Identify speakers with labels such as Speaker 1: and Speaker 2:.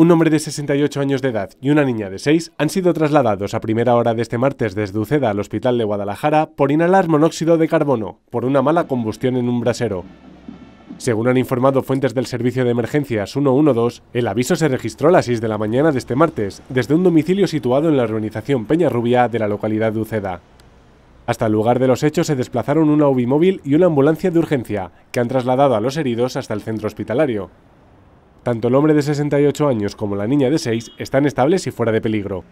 Speaker 1: Un hombre de 68 años de edad y una niña de 6 han sido trasladados a primera hora de este martes desde Uceda al Hospital de Guadalajara por inhalar monóxido de carbono por una mala combustión en un brasero. Según han informado fuentes del Servicio de Emergencias 112, el aviso se registró a las 6 de la mañana de este martes desde un domicilio situado en la urbanización Rubia de la localidad de Uceda. Hasta el lugar de los hechos se desplazaron una móvil y una ambulancia de urgencia, que han trasladado a los heridos hasta el centro hospitalario. Tanto el hombre de 68 años como la niña de 6 están estables y fuera de peligro.